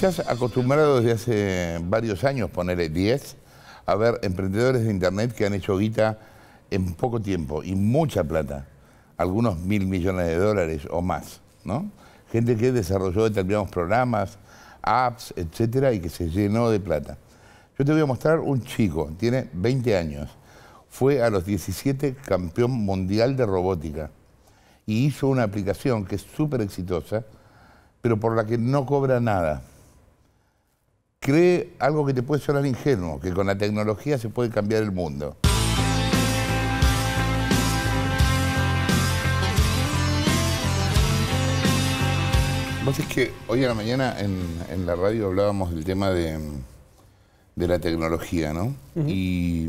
Estás acostumbrado desde hace varios años, ponerle 10, a ver emprendedores de Internet que han hecho guita en poco tiempo y mucha plata, algunos mil millones de dólares o más, ¿no? Gente que desarrolló determinados programas, apps, etcétera, y que se llenó de plata. Yo te voy a mostrar un chico, tiene 20 años, fue a los 17 campeón mundial de robótica y hizo una aplicación que es súper exitosa, pero por la que no cobra nada cree algo que te puede sonar ingenuo, que con la tecnología se puede cambiar el mundo. Vos es que hoy a la mañana en, la radio hablábamos del tema de, de la tecnología, ¿no? Y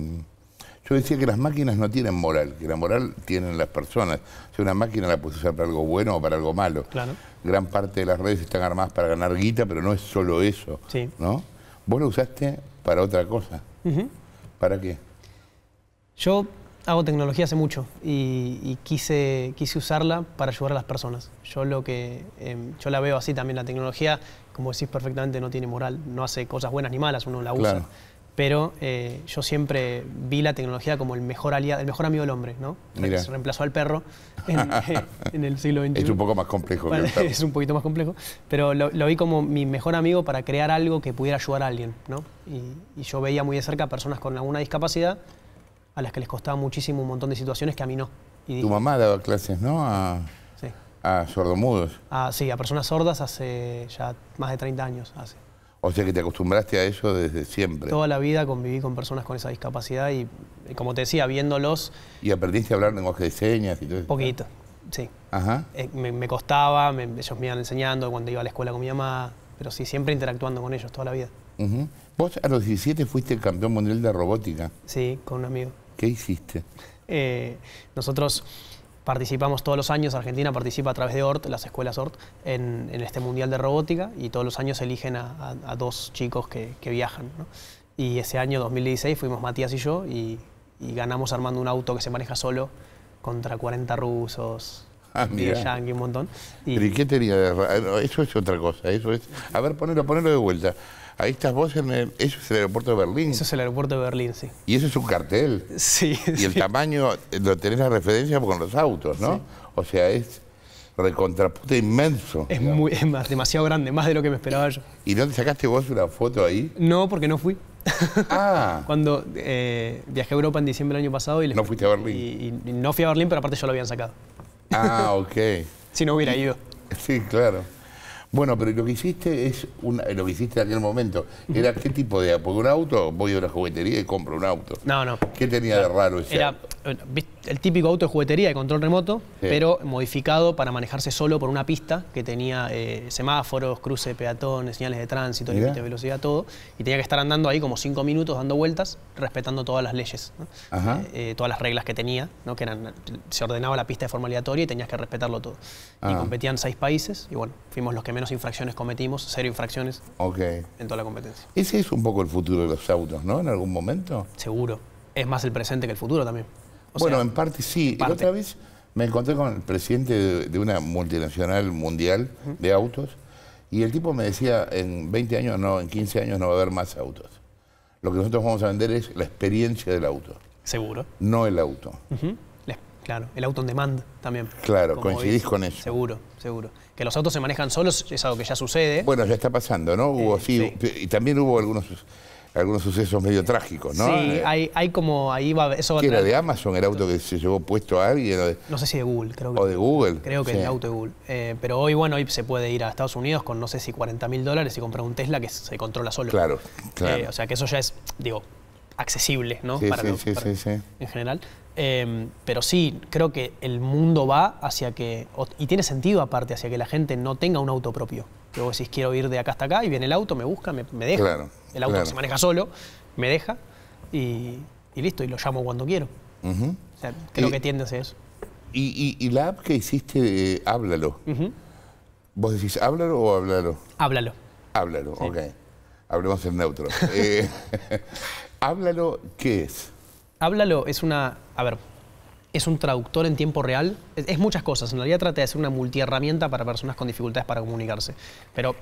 yo decía que las máquinas no tienen moral, que la moral tienen las personas. Si una máquina la puedes usar para algo bueno o para algo malo. Claro. Gran parte de las redes están armadas para ganar guita, pero no es solo eso. Sí. ¿no? Vos la usaste para otra cosa. ¿Para qué? Yo hago tecnología hace mucho y, quise, quise usarla para ayudar a las personas. Yo lo que em, yo la veo así también, la tecnología, como decís perfectamente, no tiene moral, no hace cosas buenas ni malas, uno la usa pero eh, yo siempre vi la tecnología como el mejor aliado, el mejor amigo del hombre, ¿no? Que se reemplazó al perro en, el siglo XXI. Es un poco más complejo. Es un poquito más complejo, pero lo, vi como mi mejor amigo para crear algo que pudiera ayudar a alguien, ¿no? Y, yo veía muy de cerca personas con alguna discapacidad a las que les costaba muchísimo un montón de situaciones que a mí no. tu mamá daba clases, ¿no? A... sordomudos. Ah, sí, a personas sordas hace ya más de 30 años. Hace. O sea que te acostumbraste a eso desde siempre. Toda la vida conviví con personas con esa discapacidad y, eh, como te decía, viéndolos... ¿Y aprendiste a hablar lenguaje de señas y todo eso? Poquito, sí. Ajá. Eh, me, costaba, ellos me iban enseñando cuando iba a la escuela con mi mamá, pero sí, siempre interactuando con ellos toda la vida. Vos a los 17 fuiste el campeón mundial de robótica. Sí, con un amigo. ¿Qué hiciste? Eh, nosotros participamos todos los años, Argentina participa a través de ORT, las escuelas ORT, en, este Mundial de Robótica y todos los años eligen a, dos chicos que, viajan. Y ese año, 2016, fuimos Matías y yo y, ganamos armando un auto que se maneja solo contra 40 rusos. Ah, mira. un montón. Y, ¿Pero y qué tenía? Eso es otra cosa. Eso es... A ver, ponerlo ponelo de vuelta. Ahí estás vos Eso es el aeropuerto de Berlín. Eso es el aeropuerto de Berlín, sí. Y eso es un cartel. Sí. Y el tamaño eh, lo tenés la referencia con los autos, ¿no? O sea, es recontraputa inmenso. Es, muy, más, demasiado grande, más de lo que me esperaba yo. ¿Y dónde sacaste vos una foto ahí? No, porque no fui. Ah. Cuando eh, viajé a Europa en diciembre del año pasado y les, No fuiste a Berlín. Y, no fui a Berlín, pero aparte yo lo habían sacado. Ah, ok. si no hubiera ido. Sí, claro. Bueno, pero lo que hiciste es lo que hiciste en aquel momento era qué tipo de porque un auto voy a una juguetería y compro un auto. No, no. ¿Qué tenía de raro ese auto? el típico auto de juguetería de control remoto, pero modificado para manejarse solo por una pista que tenía eh, semáforos, cruce de peatones, señales de tránsito, límite de velocidad, todo. Y tenía que estar andando ahí como cinco minutos dando vueltas, respetando todas las leyes, eh, eh, todas las reglas que tenía, ¿no? que eran, se ordenaba la pista de forma aleatoria y tenías que respetarlo todo. Y ah. competían seis países y bueno, fuimos los que menos infracciones cometimos, cero infracciones en toda la competencia. Ese es un poco el futuro de los autos, ¿no? En algún momento. Seguro. Es más el presente que el futuro también bueno, en parte sí. Y otra vez me encontré con el presidente de, una multinacional mundial de autos y el tipo me decía, en 20 años no, en 15 años no va a haber más autos. Lo que nosotros vamos a vender es la experiencia del auto. Seguro. No el auto. Claro, el auto on demand también. Claro, coincidís con eso. Seguro, seguro. Que los autos se manejan solos es algo que ya sucede. Bueno, ya está pasando, ¿no? Hubo, eh, sí. y también hubo algunos algunos sucesos medio trágicos, ¿no? Sí, eh, hay, hay como ahí va, eso va era de Amazon el auto que se llevó puesto a alguien? No sé si de Google, creo que. O de Google. Creo que el auto de Google. Eh, pero hoy, bueno, hoy se puede ir a Estados Unidos con no sé si 40 mil dólares y comprar un Tesla que se controla solo. Claro, claro. Eh, o sea que eso ya es, digo, accesible, ¿no? para, sí, sí, sí, En general. Em, pero sí, creo que el mundo va hacia que, y tiene sentido aparte, hacia que la gente no tenga un auto propio. Que vos decís, quiero ir de acá hasta acá y viene el auto, me busca, me, me deja. Claro el auto se maneja solo, me deja y, listo, y lo llamo cuando quiero. creo que tiende a eso. Y, la app que hiciste, eh, háblalo. ¿Vos decís háblalo o háblalo? Háblalo. Háblalo, ok. Hablemos en neutro. eh, háblalo, ¿qué es? Háblalo es una. A ver, es un traductor en tiempo real. Es, muchas cosas. En realidad trata de ser una multiherramienta para personas con dificultades para comunicarse. Pero,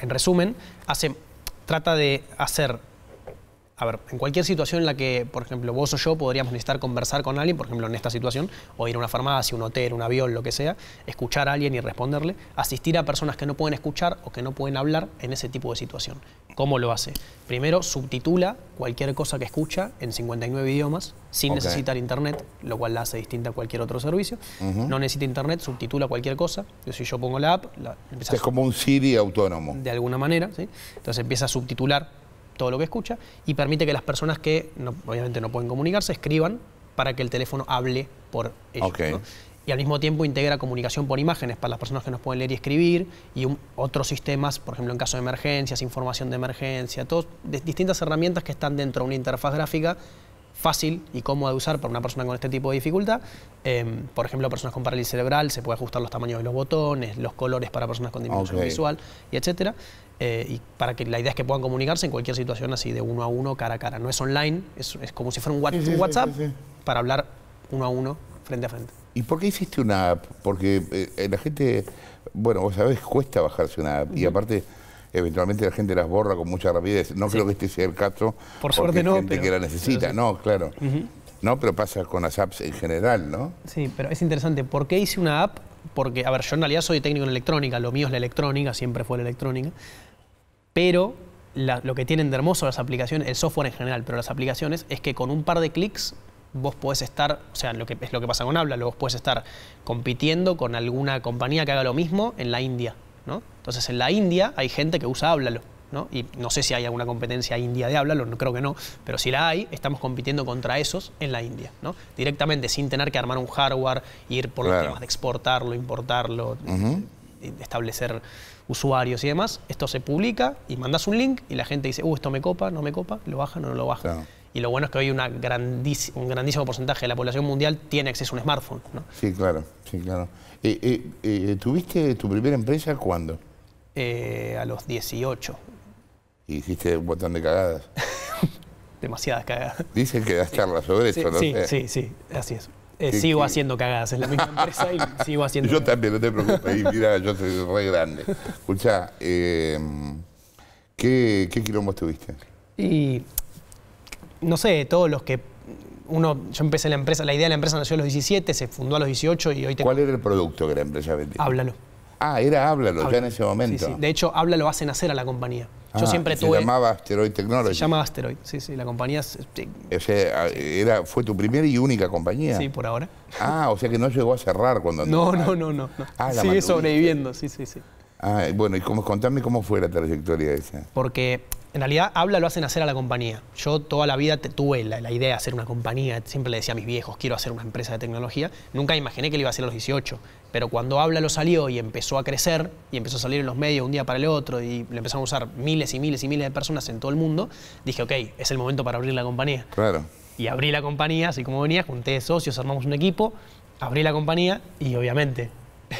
en resumen, hace trata de hacer a ver, en cualquier situación en la que, por ejemplo, vos o yo podríamos necesitar conversar con alguien, por ejemplo, en esta situación, o ir a una farmacia, un hotel, un avión, lo que sea, escuchar a alguien y responderle, asistir a personas que no pueden escuchar o que no pueden hablar en ese tipo de situación. ¿Cómo lo hace? Primero, subtitula cualquier cosa que escucha en 59 idiomas sin necesitar internet, lo cual la hace distinta a cualquier otro servicio. No necesita internet, subtitula cualquier cosa. Yo, si yo pongo la app, la, empieza es como un Siri autónomo. De alguna manera, ¿sí? Entonces empieza a subtitular todo lo que escucha y permite que las personas que obviamente no pueden comunicarse escriban para que el teléfono hable por ellos. Y al mismo tiempo integra comunicación por imágenes para las personas que nos pueden leer y escribir y otros sistemas, por ejemplo, en caso de emergencias, información de emergencia, distintas herramientas que están dentro de una interfaz gráfica fácil y cómoda de usar para una persona con este tipo de dificultad. Em, por ejemplo, personas con parálisis cerebral, se puede ajustar los tamaños de los botones, los colores para personas con disminución visual, y etcétera. Eh, y para que la idea es que puedan comunicarse en cualquier situación así de uno a uno, cara a cara. No es online, es, es como si fuera un, WhatsApp para hablar uno a uno, frente a frente. ¿Y por qué hiciste una app? Porque eh, la gente, bueno, vos sabés, cuesta bajarse una app y aparte eventualmente la gente las borra con mucha rapidez. No creo que este sea el caso. Por suerte no. gente que la necesita, no, claro. No, pero pasa con las apps en general, ¿no? Sí, pero es interesante. ¿Por qué hice una app? Porque, a ver, yo en realidad soy técnico en electrónica, lo mío es la electrónica, siempre fue la electrónica. Pero lo que tienen de hermoso las aplicaciones, el software en general, pero las aplicaciones, es que con un par de clics vos podés estar, o sea, lo que es lo que pasa con Habla, vos podés estar compitiendo con alguna compañía que haga lo mismo en la India, ¿no? Entonces en la India hay gente que usa Háblalo, ¿no? Y no sé si hay alguna competencia india de Háblalo, no, creo que no, pero si la hay, estamos compitiendo contra esos en la India, ¿no? Directamente, sin tener que armar un hardware, ir por los temas de exportarlo, importarlo, eh, establecer usuarios y demás, esto se publica y mandas un link y la gente dice, uh, esto me copa, no me copa, lo baja, no, lo baja. Y lo bueno es que hoy una un grandísimo porcentaje de la población mundial tiene acceso a un smartphone. Sí, claro, sí, claro. Eh, eh, eh, ¿Tuviste tu primera empresa cuándo? a los 18. ¿Y hiciste un botón de cagadas? Demasiadas cagadas. Dicen que das charlas sobre esto, ¿no? Sí, sí, sí, así es. Eh, sigo haciendo cagadas en la misma empresa y sigo haciendo. Yo también, no te preocupes. Y mira, yo soy re grande. Escucha, em, ¿qué, ¿qué tuviste? Y no sé, todos los que uno, yo empecé la empresa, la idea de la empresa nació a los 17, se fundó a los 18 y hoy tengo... ¿Cuál era el producto que la empresa vendía? Háblalo. Ah, era Háblalo, ya en ese momento. De hecho, Háblalo hacen hacer a la compañía. Yo ah, siempre tuve. Se llamaba Asteroid Technology. Se llamaba Asteroid, sí, sí. La compañía. Ah, era, fue tu primera y única compañía. Sí, por ahora. Ah, o sea que no llegó a cerrar cuando. No, no, no, no. Ah, Sigue sobreviviendo, sí, sí, sí. Ah, bueno, y cómo, contame cómo fue la trayectoria esa. Porque en realidad habla lo hacen hacer a la compañía. Yo toda la vida tuve la, idea de hacer una compañía, siempre le decía a mis viejos, quiero hacer una empresa de tecnología. Nunca imaginé que lo iba a hacer a los 18, pero cuando habla lo salió y empezó a crecer y empezó a salir en los medios un día para el otro y le empezaron a usar miles y miles y miles de personas en todo el mundo, dije, ok, es el momento para abrir la compañía. Claro. Y abrí la compañía, así como venía, junté socios, armamos un equipo, abrí la compañía y obviamente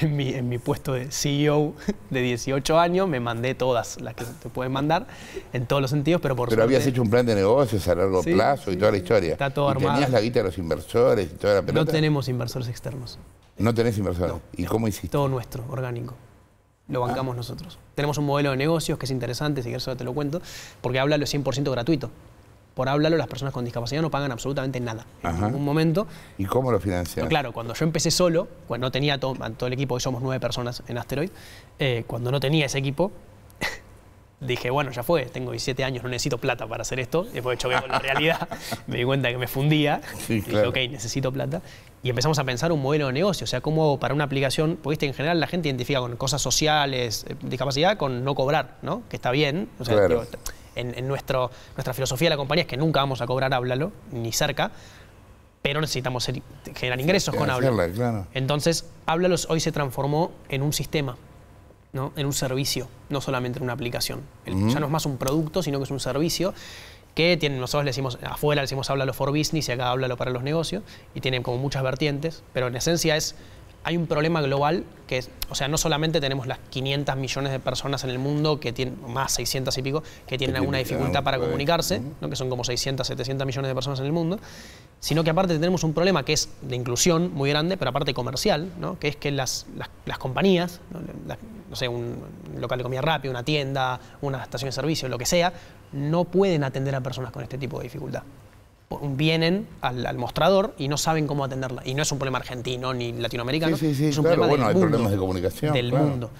en mi, puesto de CEO de 18 años, me mandé todas las que te pueden mandar, en todos los sentidos, pero por Pero habías hecho un plan de negocios a largo plazo y toda la historia. Está todo armado. tenías la guita de los inversores y toda la pelota. No tenemos inversores externos. ¿No tenés inversores? ¿Y cómo hiciste? Todo nuestro, orgánico. Lo ah. bancamos nosotros. Tenemos un modelo de negocios que es interesante, si quieres te lo cuento, porque habla lo 100% gratuito por hablarlo, las personas con discapacidad no pagan absolutamente nada en ningún momento. ¿Y cómo lo financian? claro, cuando yo empecé solo, cuando no tenía todo, el equipo, hoy somos nueve personas en Asteroid, eh, cuando no tenía ese equipo, dije, bueno, ya fue, tengo 17 años, no necesito plata para hacer esto. Después choqué con la realidad, me di cuenta que me fundía. Y Dije, ok, necesito plata. Y empezamos a pensar un modelo de negocio, o sea, cómo para una aplicación, porque en general la gente identifica con cosas sociales, eh, discapacidad, con no cobrar, ¿no? Que está bien. claro en, nuestro, nuestra filosofía de la compañía es que nunca vamos a cobrar háblalo, ni cerca, pero necesitamos generar ingresos con háblalo. Entonces, Háblalo hoy se transformó en un sistema. ¿no? en un servicio, no solamente en una aplicación. Ya no es más un producto, sino que es un servicio que tienen, nosotros le decimos, afuera le decimos háblalo for business y acá háblalo para los negocios, y tiene como muchas vertientes, pero en esencia es hay un problema global que es, o sea, no solamente tenemos las 500 millones de personas en el mundo, que tienen más 600 y pico, que tienen alguna dificultad para comunicarse, ¿no? que son como 600, 700 millones de personas en el mundo, sino que aparte tenemos un problema que es de inclusión muy grande, pero aparte comercial, ¿no? que es que las, compañías, ¿no? no sé, un local de comida rápida, una tienda, una estación de servicio, lo que sea, no pueden atender a personas con este tipo de dificultad vienen al, mostrador y no saben cómo atenderla. Y no es un problema argentino ni latinoamericano. Sí, sí, sí, es un problema del mundo, de comunicación. mundo.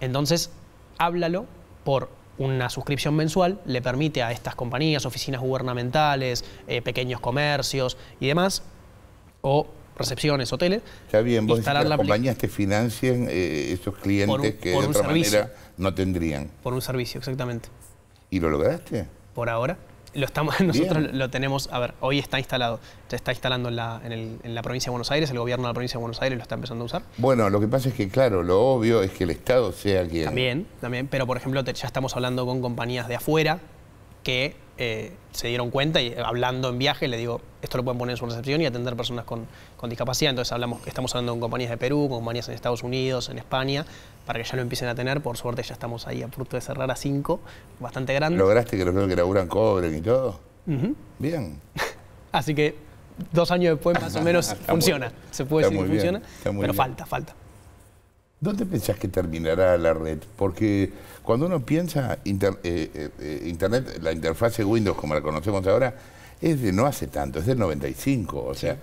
Entonces, háblalo por una suscripción mensual, le permite a estas compañías, oficinas gubernamentales, eh, pequeños comercios y demás, o recepciones, hoteles. Está bien, instalar la que las compañías que financien eh, esos clientes que de otra manera no tendrían. Por un servicio, exactamente. ¿Y lo lograste? Por ahora. Lo estamos, nosotros lo tenemos, a ver, hoy está instalado, se está instalando en la, en, la, provincia de Buenos Aires, el gobierno de la provincia de Buenos Aires lo está empezando a usar. Bueno, lo que pasa es que, claro, lo obvio es que el Estado sea quien... También, también, pero por ejemplo ya estamos hablando con compañías de afuera que eh, se dieron cuenta y hablando en viaje le digo, esto lo pueden poner en su recepción y atender personas con, discapacidad. Entonces hablamos, estamos hablando con compañías de Perú, con compañías en Estados Unidos, en España, para que ya lo empiecen a tener. Por suerte ya estamos ahí a punto de cerrar a cinco, bastante grande. ¿Lograste que los que laburan cobren y todo? Bien. Así que dos años después más o menos funciona. se puede decir que funciona, pero falta, falta. ¿Dónde pensás que terminará la red? Porque cuando uno piensa eh, eh, eh, Internet, la interfase Windows como la conocemos ahora, es de no hace tanto, es del 95. O sea,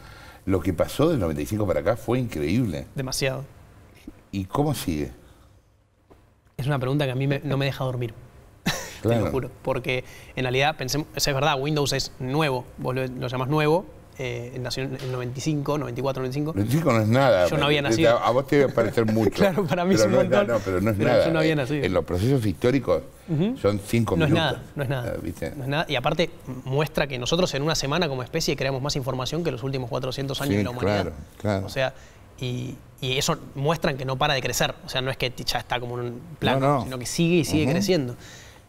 lo que pasó del 95 para acá fue increíble. Demasiado. ¿Y cómo sigue? Es una pregunta que a mí no me deja dormir. Te lo juro. Porque en realidad, pensemos, es verdad, Windows es nuevo. Vos lo, lo nuevo, eh, nació en 95, 94, 95. 95 no es nada. Yo no había nacido. A vos te debe parecer mucho. claro, para mí es un no montón. no, pero no es nada. Yo no había nacido. En los procesos históricos son 5 no minutos. No es nada, ah, no es nada. Y aparte muestra que nosotros en una semana como especie creamos más información que los últimos 400 años de la humanidad. Claro, claro. O sea, y, y, eso muestran que no para de crecer. O sea, no es que ya está como en un plano, sino que sigue y sigue creciendo.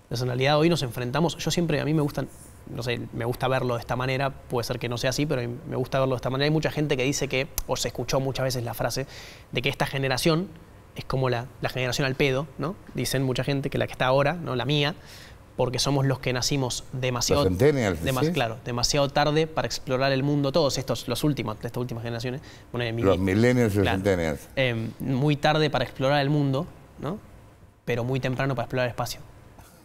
Entonces, en realidad hoy nos enfrentamos, yo siempre, a mí me gustan no sé, me gusta verlo de esta manera, puede ser que no sea así, pero me gusta verlo de esta manera. Hay mucha gente que dice que, o se escuchó muchas veces la frase, de que esta generación es como la, generación al pedo, ¿no? Dicen mucha gente que la que está ahora, ¿no? La mía, porque somos los que nacimos demasiado, claro, demasiado tarde para explorar el mundo, todos estos, los últimos, de estas últimas generaciones. Bueno, los y los centennials. Em, muy tarde para explorar el mundo, ¿no? pero muy temprano para explorar el espacio.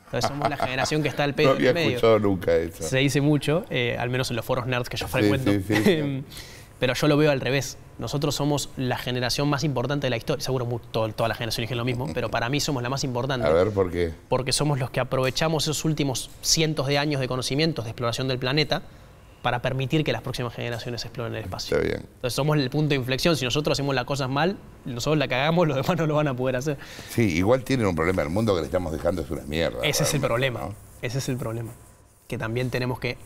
Entonces somos la generación que está al pedo. No Se dice mucho, eh, al menos en los foros nerds que yo frecuento. Pero yo lo veo al revés. Nosotros somos la generación más importante de la historia. Seguro todo, todas las generaciones lo mismo, pero para mí somos la más importante. A ver, ¿por qué? Porque somos los que aprovechamos esos últimos cientos de años de conocimientos, de exploración del planeta, para permitir que las próximas generaciones exploren el espacio. Entonces somos el punto de inflexión. Si nosotros hacemos las cosas mal, nosotros la cagamos, los demás no lo van a poder hacer. Sí, igual tienen un problema. El mundo que le estamos dejando es una mierda. Ese es el problema. Ese es el problema. Que también tenemos que.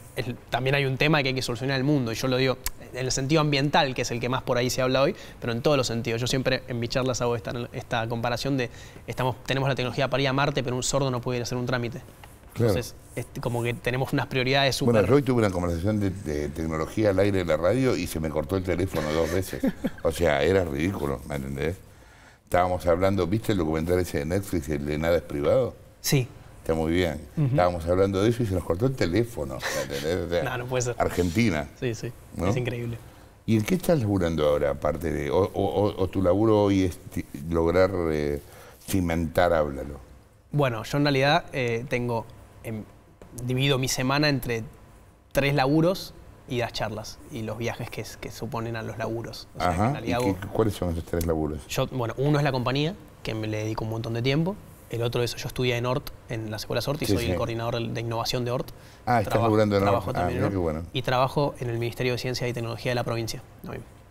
también hay un tema que hay que solucionar el mundo. Y yo lo digo en el sentido ambiental, que es el que más por ahí se habla hoy, pero en todos los sentidos. Yo siempre en mis charlas hago esta, esta comparación de estamos, tenemos la tecnología para ir a Marte, pero un sordo no puede ir a hacer un trámite. Entonces, este, como que tenemos unas prioridades súper... Bueno, yo hoy tuve una conversación de, tecnología al aire en la radio y se me cortó el teléfono dos veces. o sea, era ridículo, ¿me entendés? Estábamos hablando, ¿viste el documental ese de Netflix, el de Nada es Privado? Sí. Está muy bien. Estábamos hablando de eso y se nos cortó el teléfono. no, no puede ser. Argentina. Sí, sí. Es increíble. ¿Y en qué estás laburando ahora, aparte de... o, tu laburo hoy es lograr eh, cimentar Háblalo? Bueno, yo en realidad eh, tengo Em, divido mi semana entre tres laburos y las charlas y los viajes que, suponen a los laburos. ¿Cuáles son esos tres laburos? Yo, bueno, uno es la compañía, que me le dedico un montón de tiempo. El otro es, yo estudié en ORT, en la escuela ORT, y soy el coordinador de innovación de ORT. Ah, estás laburando en trabajo ah, ORT. También Y trabajo en el Ministerio de Ciencia y Tecnología de la provincia.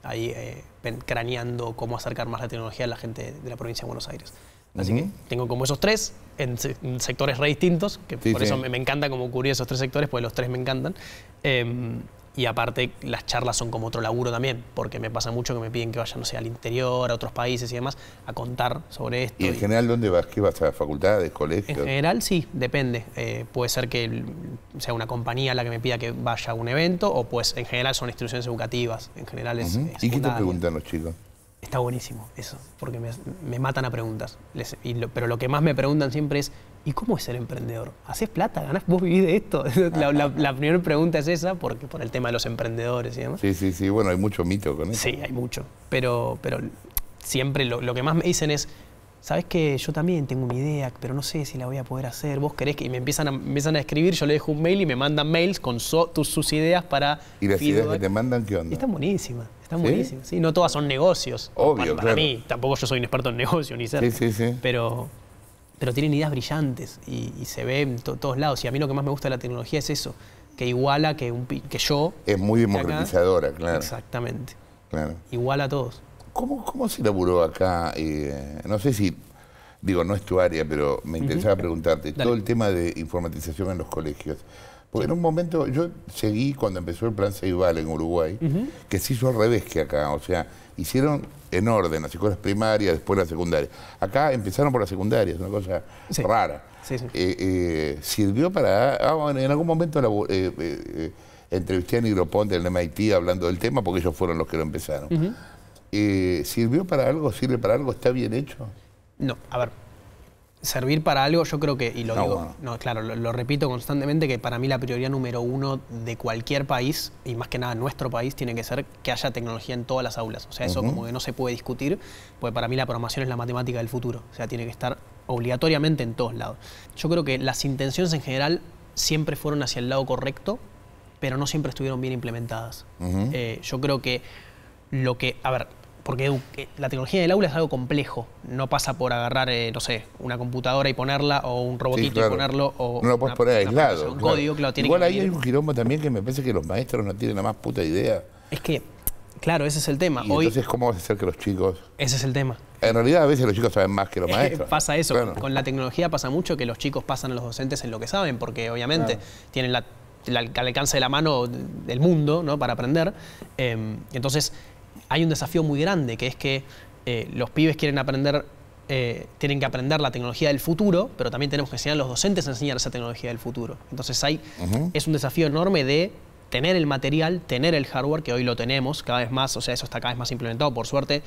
Ahí eh, craneando cómo acercar más la tecnología a la gente de la provincia de Buenos Aires. Así que tengo como esos tres en, sectores re distintos, que por eso me, encanta como cubrir esos tres sectores, porque los tres me encantan. Em, y aparte las charlas son como otro laburo también, porque me pasa mucho que me piden que vaya, no sé, al interior, a otros países y demás, a contar sobre esto. ¿Y en general dónde vas? ¿Qué vas a facultades, colegios? En general sí, depende. Eh, puede ser que sea una compañía la que me pida que vaya a un evento, o pues en general son instituciones educativas, en general es... ¿Y qué te preguntan los chicos? Está buenísimo eso, porque me, matan a preguntas. pero lo que más me preguntan siempre es, ¿y cómo es ser emprendedor? ¿Haces plata? ¿Ganás? ¿Vos vivís de esto? la, primera pregunta es esa, porque por el tema de los emprendedores y demás. Sí, sí, sí, bueno, hay mucho mito con eso. Sí, hay mucho, pero, pero siempre lo que más me dicen es, sabes que yo también tengo una idea, pero no sé si la voy a poder hacer, vos querés que... Y me empiezan a, empiezan a escribir, yo le dejo un mail y me mandan mails con sus ideas para... ¿Y las ideas que te mandan qué onda? están buenísimas, están buenísimas. no todas son negocios. para, mí, tampoco yo soy un experto en negocios, ni ser. Sí, sí, sí. Pero, pero tienen ideas brillantes y, se ven en todos lados. Y a mí lo que más me gusta de la tecnología es eso, que iguala que, un, que yo... Es muy democratizadora, claro. Exactamente. Claro. Iguala a todos. ¿Cómo, cómo se laburó acá? Eh, no sé si, digo, no es tu área, pero me interesaba preguntarte, todo el tema de informatización en los colegios. Porque en un momento, yo seguí cuando empezó el plan Ceibal en Uruguay, que se hizo al revés que acá. O sea, hicieron en orden las escuelas primarias, después las secundarias. Acá empezaron por las secundarias, una cosa rara. Eh, eh, sirvió para... Ah, bueno, en algún momento la, eh, entrevisté a Nigroponte del MIT hablando del tema, porque ellos fueron los que lo empezaron. Eh, ¿sirvió para algo? ¿Sirve para algo? ¿Está bien hecho? No, a ver, servir para algo, yo creo que, y lo digo, no, claro, lo, repito constantemente, que para mí la prioridad número uno de cualquier país, y más que nada nuestro país, tiene que ser que haya tecnología en todas las aulas. O sea, eso como que no se puede discutir, porque para mí la programación es la matemática del futuro. O sea, tiene que estar obligatoriamente en todos lados. Yo creo que las intenciones en general siempre fueron hacia el lado correcto, pero no siempre estuvieron bien implementadas. Eh, yo creo que lo que, a ver, porque eh, la tecnología del aula es algo complejo. No pasa por agarrar, eh, no sé, una computadora y ponerla, o un robotito y ponerlo, No lo puedes poner aislado. código, claro, Igual ahí hay un quilombo también que me parece que los maestros no tienen la más puta idea. Es que, claro, ese es el tema. Y entonces, ¿cómo vas a hacer que los chicos.? Ese es el tema. En realidad, a veces los chicos saben más que los maestros. pasa eso. Con la tecnología pasa mucho que los chicos pasan a los docentes en lo que saben, porque obviamente tienen la alcance de la mano del mundo ¿no? para aprender. Em, entonces, hay un desafío muy grande, que es que eh, los pibes quieren aprender, eh, tienen que aprender la tecnología del futuro, pero también tenemos que enseñar a los docentes a enseñar esa tecnología del futuro. Entonces hay, es un desafío enorme de tener el material, tener el hardware, que hoy lo tenemos cada vez más, o sea, eso está cada vez más implementado, por suerte,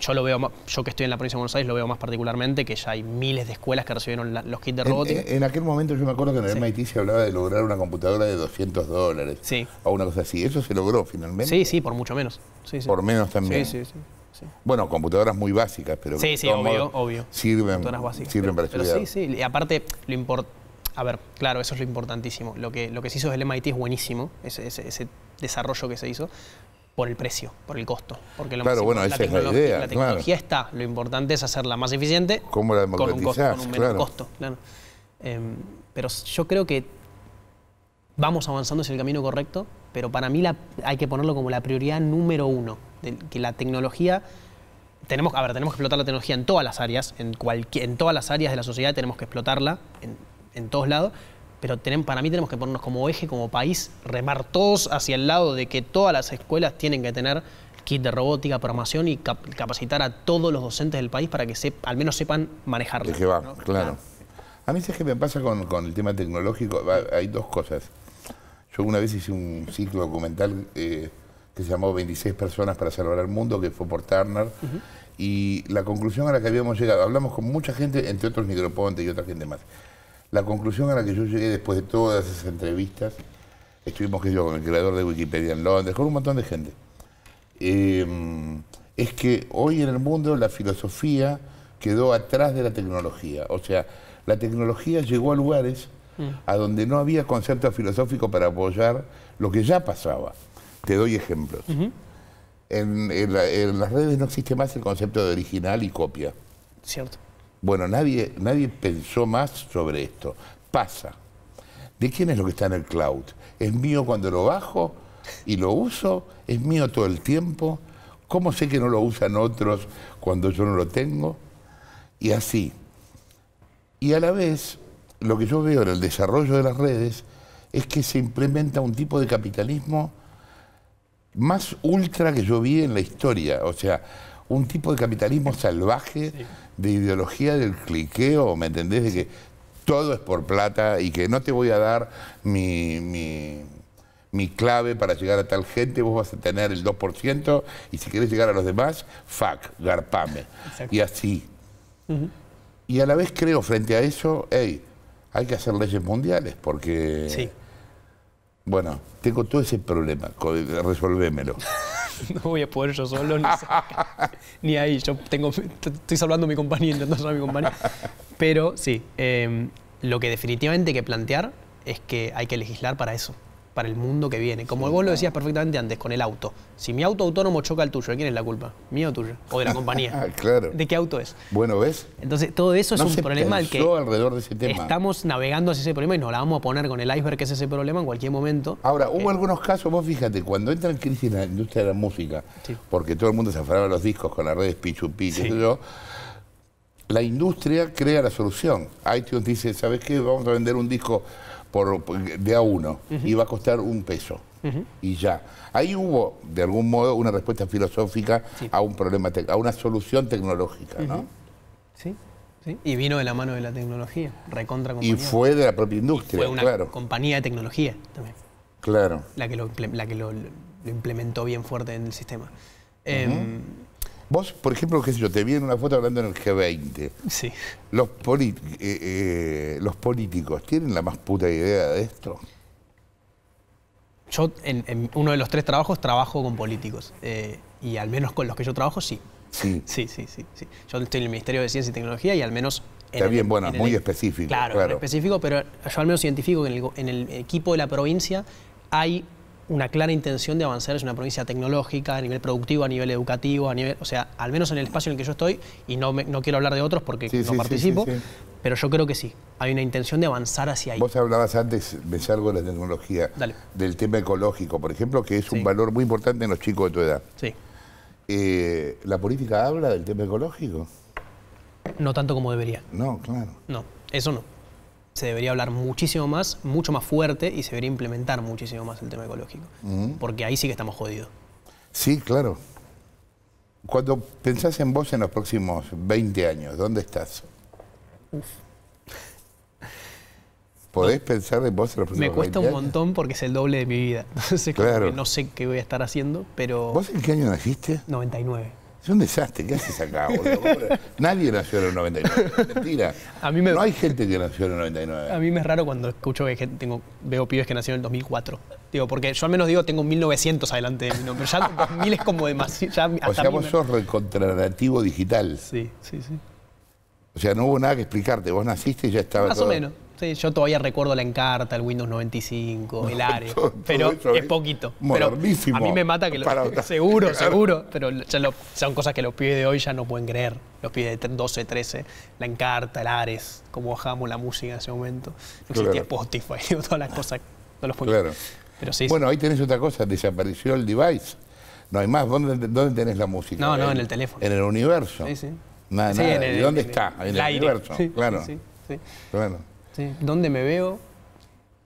yo lo veo, yo que estoy en la provincia de Buenos Aires lo veo más particularmente, que ya hay miles de escuelas que recibieron los kits de robótica. En, aquel momento yo me acuerdo que en el MIT se hablaba de lograr una computadora de 200 dólares sí. o una cosa así. ¿Eso se logró finalmente? Sí, sí, por mucho menos. por menos también. Sí, sí, sí. Bueno, computadoras muy básicas, pero sí, sí, obvio, sirven, pero, para Sí, sí, y aparte lo a ver, claro, eso es lo importantísimo. Lo que, lo que se hizo del MIT es buenísimo, ese, ese, desarrollo que se hizo por el precio, por el costo. Porque lo más bueno, es la idea. La tecnología está, lo importante es hacerla más eficiente con, un costo, menor costo. Em, pero yo creo que vamos avanzando hacia el camino correcto, pero para mí la, hay que ponerlo como la prioridad número uno, que la tecnología... Tenemos, a ver, tenemos que explotar la tecnología en todas las áreas, en, cualquier, en todas las áreas de la sociedad tenemos que explotarla, en todos lados, pero para mí tenemos que ponernos como eje, como país, remar todos hacia el lado de que todas las escuelas tienen que tener kit de robótica, programación y capacitar a todos los docentes del país para que se, al menos sepan manejarlo. va, claro. A mí es que me pasa con, el tema tecnológico, hay dos cosas. Yo una vez hice un ciclo documental eh, que se llamó 26 personas para salvar el mundo, que fue por Turner, y la conclusión a la que habíamos llegado, hablamos con mucha gente, entre otros Microponte y otra gente más, la conclusión a la que yo llegué después de todas esas entrevistas, estuvimos que yo con el creador de Wikipedia en Londres, con un montón de gente, em, es que hoy en el mundo la filosofía quedó atrás de la tecnología. O sea, la tecnología llegó a lugares mm. a donde no había concepto filosófico para apoyar lo que ya pasaba. Te doy ejemplos. en, en las redes no existe más el concepto de original y copia. Cierto. Bueno, nadie, nadie pensó más sobre esto. Pasa. ¿De quién es lo que está en el cloud? ¿Es mío cuando lo bajo y lo uso? ¿Es mío todo el tiempo? ¿Cómo sé que no lo usan otros cuando yo no lo tengo? Y así. Y a la vez, lo que yo veo en el desarrollo de las redes es que se implementa un tipo de capitalismo más ultra que yo vi en la historia. O sea, un tipo de capitalismo salvaje de ideología del cliqueo, ¿me entendés? De que todo es por plata y que no te voy a dar mi, mi, clave para llegar a tal gente, vos vas a tener el 2% y si querés llegar a los demás, fuck, garpame. Y así. Y a la vez creo frente a eso, hey, hay que hacer leyes mundiales porque... Sí. Bueno, tengo todo ese problema, resolvémelo. no voy a poder yo solo, ni, ahí. Yo tengo, estoy hablando a mi compañía, intentando salvar a mi compañía. Pero sí, em, lo que definitivamente hay que plantear es que hay que legislar para eso para el mundo que viene. Como vos lo decías perfectamente antes, con el auto. Si mi auto autónomo choca el tuyo, ¿de quién es la culpa? ¿Mío o tuyo? ¿O de la compañía? Ah, claro. ¿De qué auto es? Bueno, ¿ves? Entonces, todo eso es un problema al que alrededor estamos navegando hacia ese problema y nos la vamos a poner con el iceberg, que es ese problema, en cualquier momento. Ahora, hubo eh, algunos casos, vos fíjate, cuando entra en crisis la industria de la música, porque todo el mundo se aferraba a los discos con las redes pichupi, la industria crea la solución. iTunes dice, ¿sabes qué? Vamos a vender un disco por de a uno, iba a costar un peso. Y ya. Ahí hubo, de algún modo, una respuesta filosófica a un problema, a una solución tecnológica, ¿no? Sí, sí. Y vino de la mano de la tecnología, recontra compañía. Y fue de la propia industria, fue una compañía de tecnología también. Claro. La que lo, la que lo, implementó bien fuerte en el sistema. Vos, por ejemplo, qué sé yo, te vi en una foto hablando en el G20. Sí. Eh, eh, ¿Los, políticos tienen la más puta idea de esto? Yo, en, uno de los tres trabajos, trabajo con políticos. Eh, y al menos con los que yo trabajo, sí. Sí. Sí, sí, sí. Yo estoy en el Ministerio de Ciencia y Tecnología y al menos... Está bien, bueno, muy específico. Claro, específico, pero yo al menos identifico que en el equipo de la provincia hay una clara intención de avanzar, es una provincia tecnológica, a nivel productivo, a nivel educativo, a nivel, o sea, al menos en el espacio en el que yo estoy, y no, no quiero hablar de otros porque no participo, pero yo creo que sí, hay una intención de avanzar hacia ahí. Vos hablabas antes, me salgo de la tecnología, del tema ecológico, por ejemplo, que es un valor muy importante en los chicos de tu edad. Sí. Eh, ¿La política habla del tema ecológico? No tanto como debería. No, claro. No, eso no se debería hablar muchísimo más, mucho más fuerte y se debería implementar muchísimo más el tema ecológico. Porque ahí sí que estamos jodidos. Sí, claro. Cuando pensás en vos en los próximos 20 años, ¿dónde estás? Uf. ¿Podés pensar en vos en los próximos años? Me cuesta un montón porque es el doble de mi vida. Entonces, claro. no sé qué voy a estar haciendo, pero... ¿Vos en qué año naciste? 99. Es un desastre, ¿qué haces acá, Nadie nació en el 99, mentira. A mí No hay gente que nació en el 99. A mí me es raro cuando escucho que tengo, veo pibes que nacieron en el 2004. Digo, porque yo al menos digo, tengo 1900 adelante de mi nombre. Ya 2000 es como demasiado... o sea, vos sos recontranativo digital. Sí, sí, sí. O sea, no hubo nada que explicarte. Vos naciste y ya estaba Más o menos yo todavía recuerdo la Encarta, el Windows 95, el Ares, pero es poquito. a mí me mata que seguro, seguro, pero son cosas que los pibes de hoy ya no pueden creer. Los pibes de 12, 13, la Encarta, el Ares, cómo bajamos la música en ese momento. No existía Spotify, todas las cosas, los bueno, ahí tenés otra cosa, desapareció el device. No hay más. ¿Dónde, dónde tenés la música? No, no, en, el teléfono. En el universo. Sí, sí. ¿Y dónde está? En el, universo, claro. Sí, sí. ¿sí? ¿Dónde me veo?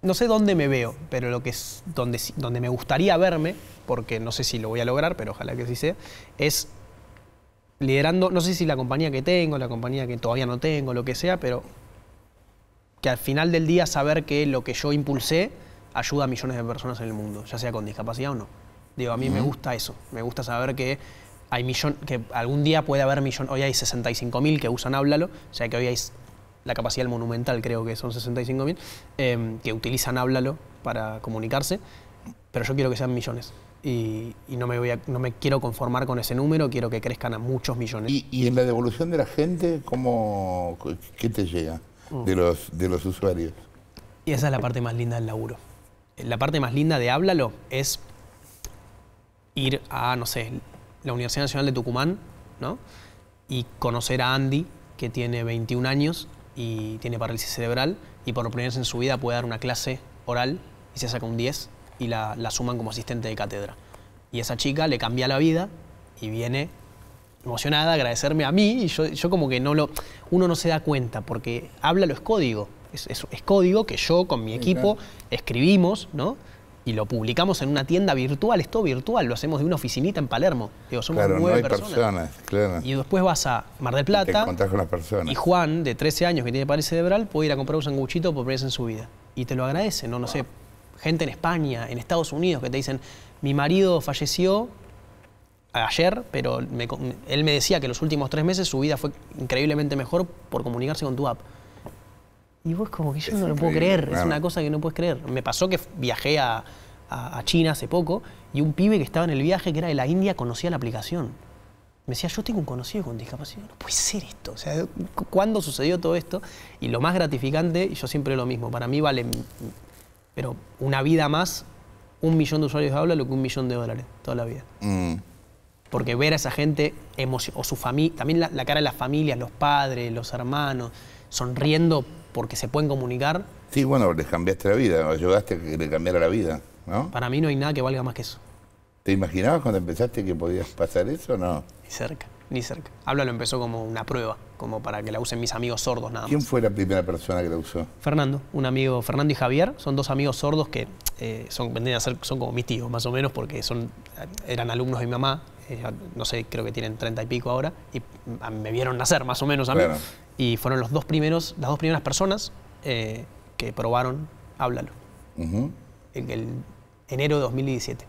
No sé dónde me veo, pero lo que es donde, donde me gustaría verme, porque no sé si lo voy a lograr, pero ojalá que sí sea, es liderando, no sé si la compañía que tengo, la compañía que todavía no tengo, lo que sea, pero que al final del día saber que lo que yo impulsé ayuda a millones de personas en el mundo, ya sea con discapacidad o no. Digo, a mí me gusta eso, me gusta saber que hay millón, que algún día puede haber millón, hoy hay mil que usan Háblalo, o sea que hoy hay la capacidad monumental creo que son 65.000, eh, em, que utilizan Háblalo para comunicarse, pero yo quiero que sean millones. Y, no, me voy a, no me quiero conformar con ese número, quiero que crezcan a muchos millones. ¿Y, en la devolución de la gente, ¿cómo, qué te llega mm. de, los, de los usuarios? Y esa es la parte más linda del laburo. La parte más linda de Háblalo es ir a, no sé, la Universidad Nacional de Tucumán, ¿no? Y conocer a Andy, que tiene 21 años y tiene parálisis cerebral y por lo vez en su vida puede dar una clase oral y se saca un 10 y la, suman como asistente de cátedra. Y esa chica le cambia la vida y viene emocionada a agradecerme a mí y yo, como que no lo, uno no se da cuenta porque habla lo es código, es, es, código que yo con mi equipo escribimos, ¿no? y lo publicamos en una tienda virtual, es todo virtual, lo hacemos de una oficinita en Palermo. Digo, somos claro, nueve no hay personas. Y después vas a Mar del Plata. Y Juan, de 13 años, que tiene parálisis cerebral, puede ir a comprar un sanguchito por primera vez en su vida. Y te lo agradece, no, no sé, gente en España, en Estados Unidos, que te dicen, mi marido falleció ayer, pero él me decía que los últimos tres meses su vida fue increíblemente mejor por comunicarse con tu app. Y vos como que yo no lo puedo creer, es una cosa que no puedes creer. Me pasó que viajé a, China hace poco y un pibe que estaba en el viaje, que era de la India, conocía la aplicación. Me decía, yo tengo un conocido con discapacidad, no puede ser esto. O sea, ¿cuándo sucedió todo esto? Y lo más gratificante, y yo siempre lo mismo, para mí vale, pero una vida más, un millón de usuarios de habla, lo que un millón de dólares, toda la vida. Mm. Porque ver a esa gente, o su familia, también la cara de las familias, los padres, los hermanos, sonriendo porque se pueden comunicar. Sí, bueno, les cambiaste la vida, ayudaste a que le cambiara la vida, ¿no? Para mí no hay nada que valga más que eso. ¿Te imaginabas cuando empezaste que podías pasar eso o no? Ni cerca, ni cerca. Habla lo empezó como una prueba, como para que la usen mis amigos sordos nada más. ¿Quién fue la primera persona que la usó? Fernando, un amigo, Fernando y Javier, son dos amigos sordos que eh, son, a ser, son como mis tíos más o menos porque son, eran alumnos de mi mamá, eh, no sé, creo que tienen treinta y pico ahora, y mm, me vieron nacer más o menos a mí. Y fueron los dos primeros, las dos primeras personas eh, que probaron Háblalo. En el enero de 2017.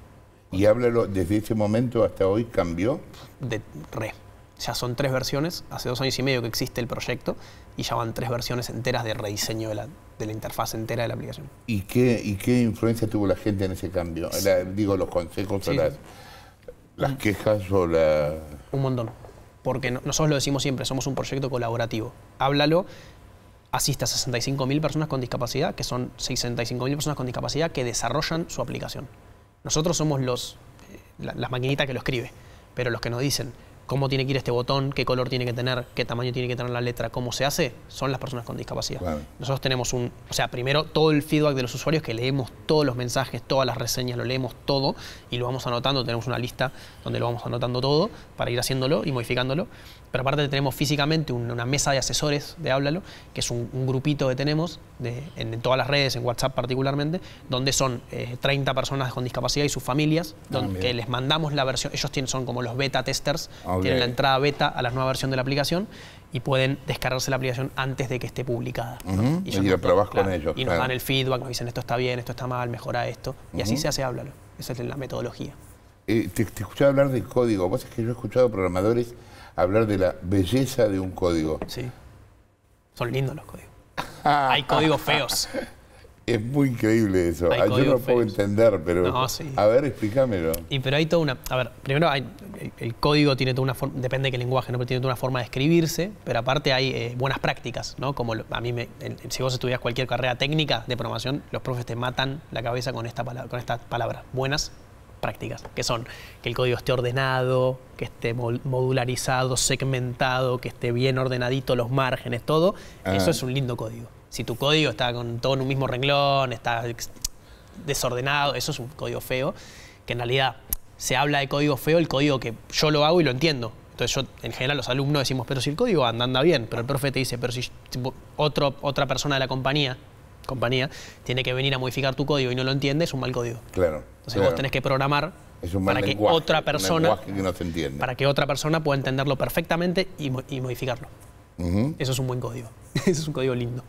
¿Y Háblalo desde ese momento hasta hoy cambió? De re. Ya son tres versiones. Hace dos años y medio que existe el proyecto y ya van tres versiones enteras de rediseño de la, de la interfaz entera de la aplicación. ¿Y qué, y qué influencia tuvo la gente en ese cambio? digo, los consejos las, las mm. quejas o la... Un montón porque nosotros lo decimos siempre, somos un proyecto colaborativo. Háblalo, asiste a 65.000 personas con discapacidad, que son 65.000 personas con discapacidad que desarrollan su aplicación. Nosotros somos los, eh, las maquinitas que lo escribe, pero los que nos dicen, cómo tiene que ir este botón, qué color tiene que tener, qué tamaño tiene que tener la letra, cómo se hace, son las personas con discapacidad. Nosotros tenemos un, o sea, primero todo el feedback de los usuarios que leemos todos los mensajes, todas las reseñas, lo leemos todo y lo vamos anotando, tenemos una lista donde lo vamos anotando todo para ir haciéndolo y modificándolo pero aparte tenemos físicamente una mesa de asesores de Háblalo, que es un, grupito que tenemos en, todas las redes, en WhatsApp particularmente, donde son 30 eh, personas con discapacidad y sus familias, ah, donde, les mandamos la versión, ellos tienen, son como los beta testers, ah, tienen la entrada beta a la nueva versión de la aplicación y pueden descargarse la aplicación antes de que esté publicada. Y, nos dan el feedback, nos dicen esto está bien, esto está mal, mejora esto. Y así se hace Háblalo. Esa es la metodología. Eh, te, te escuchado hablar del código. Vos es que yo he escuchado programadores hablar de la belleza de un código. Sí. Son lindos los códigos. Hay códigos feos. Es muy increíble eso. Ah, yo no puedo entender, pero. A ver, explícamelo. Y pero hay toda una. A ver, primero el, código tiene toda una forma. Depende de qué lenguaje, ¿no? Pero tiene toda una forma de escribirse. Pero aparte hay eh, buenas prácticas, ¿no? Como a mí, me, si vos estudias cualquier carrera técnica de programación, los profes te matan la cabeza con esta, palabra, con esta palabra. Buenas prácticas, que son que el código esté ordenado, que esté modularizado, segmentado, que esté bien ordenadito los márgenes, todo. Ah. Eso es un lindo código. Si tu código está con todo en un mismo renglón, está desordenado, eso es un código feo, que en realidad se habla de código feo, el código que yo lo hago y lo entiendo. Entonces yo, en general, los alumnos decimos, pero si el código anda, anda bien, pero el profe te dice, pero si otro, otra persona de la compañía compañía, tiene que venir a modificar tu código y no lo entiende, es un mal código. Claro. Entonces vos tenés que programar para que otra persona para que otra persona pueda entenderlo perfectamente y, modificarlo. Eso es un buen código. Eso es un código lindo.